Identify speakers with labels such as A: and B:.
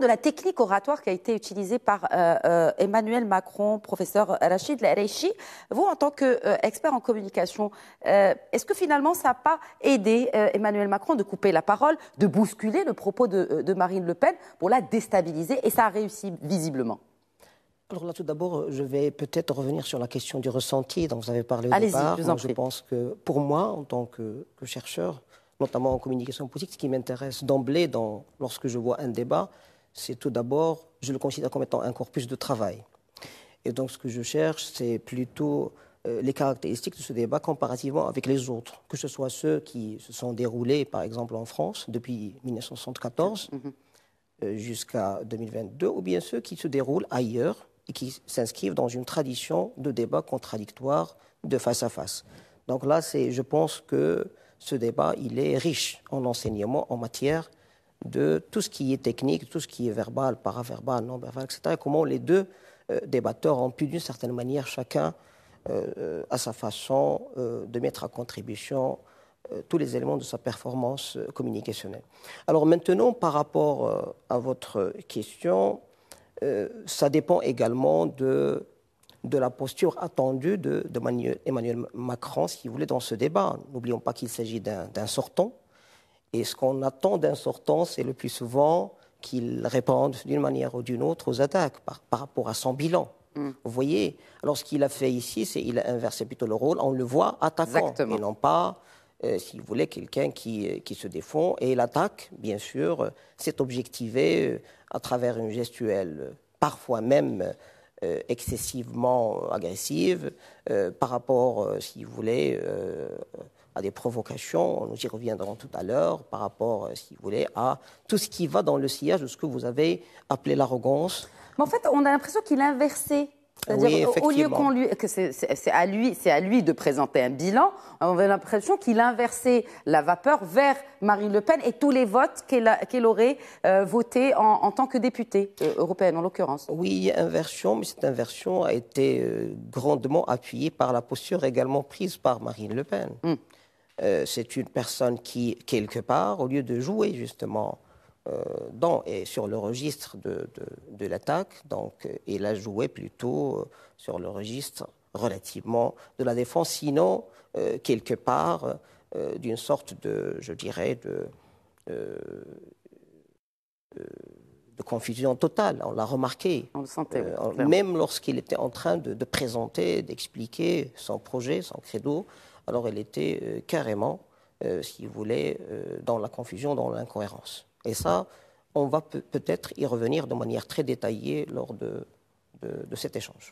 A: de la technique oratoire qui a été utilisée par euh, euh, Emmanuel Macron, professeur Rachid Lareichi. Vous, en tant qu'expert euh, en communication, est-ce que finalement ça n'a pas aidé Emmanuel Macron de couper la parole, de bousculer le propos de, Marine Le Pen pour la déstabiliser Et ça a réussi visiblement.
B: Alors là, tout d'abord, je vais peut-être revenir sur la question du ressenti dont vous avez parlé au départ. Je, je pense que pour moi, en tant que, que chercheur, notamment en communication politique, ce qui m'intéresse d'emblée lorsque je vois un débat, c'est tout d'abord, je le considère comme étant un corpus de travail. Et donc ce que je cherche, c'est plutôt euh, les caractéristiques de ce débat comparativement avec les autres, que ce soit ceux qui se sont déroulés, par exemple, en France depuis 1974 mm-hmm. euh, jusqu'à 2022, ou bien ceux qui se déroulent ailleurs et qui s'inscrivent dans une tradition de débat contradictoire de face à face. Donc là, je pense que ce débat, il est riche en enseignement en matière de tout ce qui est technique, tout ce qui est verbal, paraverbal, non-verbal, etc. comment les deux euh, débatteurs ont pu, d'une certaine manière, chacun euh, euh, à sa façon, de mettre à contribution tous les éléments de sa performance communicationnelle. Alors maintenant, par rapport à votre question, ça dépend également de, la posture attendue de, Emmanuel Macron, s'il voulait dans ce débat. N'oublions pas qu'il s'agit d'un sortant et ce qu'on attend d'un sortant, c'est le plus souvent qu'il réponde d'une manière ou d'une autre aux attaques par, rapport à son bilan. Hmm. Vous voyez Alors, ce qu'il a fait ici, c'est qu'il a inversé plutôt le rôle. On le voit attaquant et non pas, euh, s'il voulait, quelqu'un qui, euh, qui, se défend. Et l'attaque, bien sûr, euh, s'est objectivée objectivé à travers une gestuelle, parfois même excessivement agressive, par rapport, si vous voulez, à des provocations, nous y reviendrons tout à l'heure, par rapport, euh, si vous voulez, à tout ce qui va dans le sillage de ce que vous avez appelé l'arrogance.
A: Mais en fait, on a l'impression qu'il a inversé. C'est-à-dire, au lieu qu'on lui, que c'est, à lui, c'est à lui de présenter un bilan, on a l'impression qu'il a inversé la vapeur vers Marine Le Pen et tous les votes qu'elle, aurait voté euh, votés
B: en, tant que députée euh, européenne, en l'occurrence. Oui, inversion, mais cette inversion a été grandement appuyée par la posture également prise par Marine Le Pen. Hum. Euh, c'est une personne qui, quelque part, au lieu de jouer justement euh, dans et sur le registre de, l'attaque, donc, euh, il a joué plutôt sur le registre relativement de la défense, sinon, quelque part, d'une sorte de, je dirais, de, confusion totale. On l'a remarqué. On le sentait. même lorsqu'il était en train de, de présenter, d'expliquer son projet, son credo, alors elle était euh, carrément, si vous voulez, dans la confusion, dans l'incohérence. Et ça, on va peut-être y revenir de manière très détaillée lors de, cet échange.